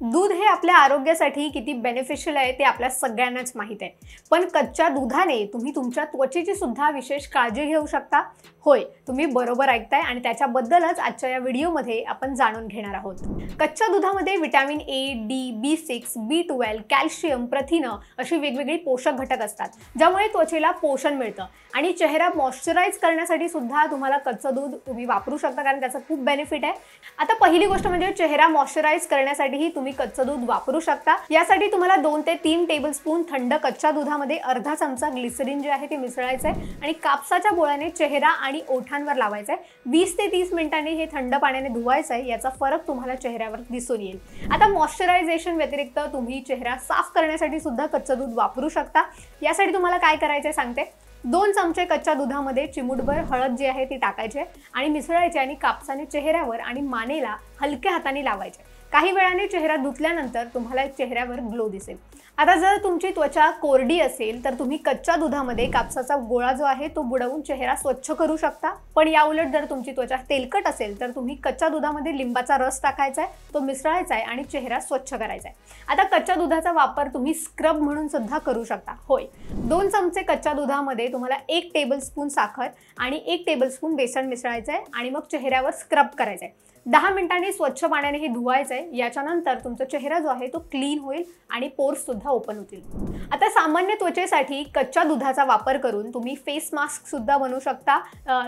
दूध हे आपल्या आरोग्यासाठी किती बेनिफिशियल आहे ते आपल्या सगळ्यांनाच माहीत आहे पण कच्च्या दुधाने तुम्ही तुमच्या त्वचेची सुद्धा विशेष काळजी घेऊ शकता होय तुम्ही बरोबर ऐकताय आणि त्याच्याबद्दलच आजच्या या व्हिडिओमध्ये आपण जाणून घेणार आहोत कच्च्या दुधामध्ये vitamin A D B six B twelve calcium प्रथिनं अशी वेगवेगळी पोषक घटक असतात ज्यामुळे त्वचेला पोषण मिळतं आणि चेहरा मॉइश्चराईज करण्यासाठी सुद्धा तुम्हाला कच्चं दूध तुम्ही वापरू शकता कारण त्याचं खूप बेनिफिट आहे आता पहिली गोष्ट म्हणजे चेहरा मॉइश्चराईज करण्यासाठीही तुम्ही कच्चं दूध वापरू शकता यासाठी तुम्हाला दोन ते तीन टेबल स्पून थंड कच्च्या दुधामध्ये अर्धा चमचा ग्लिसरीन जे आहे ते मिसळायचं आहे आणि कापसाच्या बोळ्याने चेहरा आणि ओठांवर लावायचा आहे वीस ते तीस मिनिटांनी हे थंड पाण्याने धुवायचं आहे याचा फरक तुम्हाला चेहऱ्यावर दिसून येईल आता मॉइश्चरायझेशन व्यतिरिक्त तुम्ही चेहरा साफ करण्यासाठी सुद्धा कच्चं दूध वापरू शकता यासाठी तुम्हाला काय करायचंय सांगते दोन चमचे कच्च्या दुधामध्ये चिमुटभर हळद जी आहे ती टाकायची आणि मिसळायची आणि कापसाने चेहऱ्यावर आणि मानेला हलक्या हाताने लावायचे काही वेळाने चेहरा धुतल्यानंतर तुम्हाला चेहऱ्यावर ग्लो दिसेल आता जर तुमची त्वचा कोरडी असेल तर तुम्ही कच्च्या दुधामध्ये कापसाचा गोळा जो आहे तो बुडवून चेहरा स्वच्छ करू शकता पण या उलट जर तुमची त्वचा तेलकट असेल तर तुम्ही कच्च्या दुधामध्ये लिंबाचा रस टाकायचा आहे तो मिसळायचा आहे आणि चेहरा स्वच्छ करायचा आहे आता कच्च्या दुधाचा वापर तुम्ही स्क्रब म्हणून सुद्धा करू शकता होय दोन चमचे कच्च्या दुधामध्ये तुम्हाला एक टेबलस्पून साखर आणि एक टेबलस्पून बेसन मिसळायचं आहे आणि मग चेहऱ्यावर स्क्रब करायचं आहे दहा मिनिटांनी हे स्वच्छ पाण्याने हे धुवायचं आहे याच्यानंतर तुमचा चेहरा जो आहे तो क्लीन होईल आणि पोर्स सुद्धा ओपन होतील आता सामान्य त्वचेसाठी कच्च्या दुधाचा वापर करून तुम्ही फेस मास्क सुद्धा बनवू शकता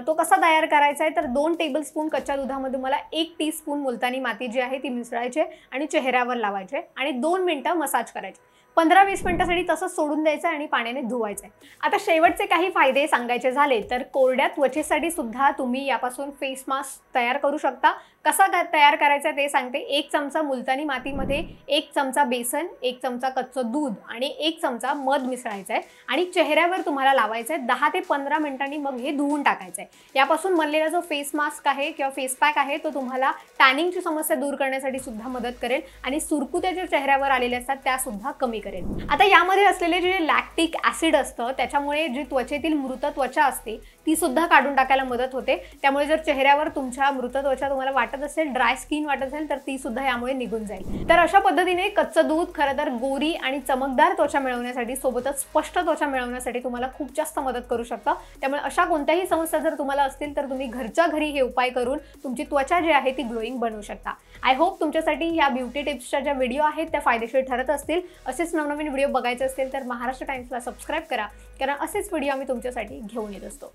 तो कसा तयार करायचा आहे तर दोन टेबल स्पून कच्च्या दुधामध्ये मला एक टी स्पून मुलतानी माती जी आहे ती मिसळायची आणि चेहऱ्यावर लावायचे आणि दोन मिनटं मसाज करायचे पंधरा वीस मिनिटासाठी तसंच सोडून द्यायचं आणि पाण्याने धुवायचं आहे आता शेवटचे काही फायदे सांगायचे झाले तर कोरड्या त्वचेसाठी सुद्धा तुम्ही यापासून फेस मास्क तयार करू शकता कसा तयार करायचा ते सांगते एक चमचा मुलतानी मातीमध्ये एक चमचा बेसन एक चमचा कच्चं दूध आणि एक चमचा मध मिसळायचा आहे आणि चेहऱ्यावर तुम्हाला लावायचं आहे दहा ते पंधरा मिनिटांनी मग हे धुवून टाकायचं आहे यापासून बनलेला जो फेस मास्क आहे किंवा फेस पॅक आहे तो तुम्हाला टॅनिंगची समस्या दूर करण्यासाठी सुद्धा मदत करेल आणि सुरकुत्या ज्या चेहऱ्यावर आलेल्या असतात त्यासुद्धा कमी करेल आता यामध्ये असलेले जे लॅक्टिक ऍसिड असतं त्याच्यामुळे जी त्वचेतील मृत त्वचा असते ती सुद्धा काढून टाकायला मदत होते त्यामुळे जर चेहऱ्यावर तुमच्या मृत त्वचा तुम्हाला वाटत असेल ड्राय स्किन वाटत असेल तर ती सुद्धा यामुळे निघून जाईल तर अशा पद्धतीने कच्चं दूध खरं तर गोरी आणि चमकदार त्वचा मिळवण्यासाठी सोबतच स्पष्ट त्वचा मिळवण्यासाठी तुम्हाला खूप जास्त मदत करू शकतं त्यामुळे अशा कोणत्याही समस्या जर तुम्हाला असतील तर तुम्ही घरच्या घरी हे उपाय करून तुमची त्वचा जी आहे ती ग्लोईंग बनवू शकता आय होप तुमच्यासाठी ह्या ब्युटी टिप्सच्या ज्या व्हिडिओ आहेत त्या फायदेशीर ठरत असतील असेच नवनवीन व्हिडिओ बघायचे असेल तर महाराष्ट्र टाइम्सला सबस्क्राईब करा कारण असेच व्हिडिओ आम्ही तुमच्यासाठी घेऊन येत असतो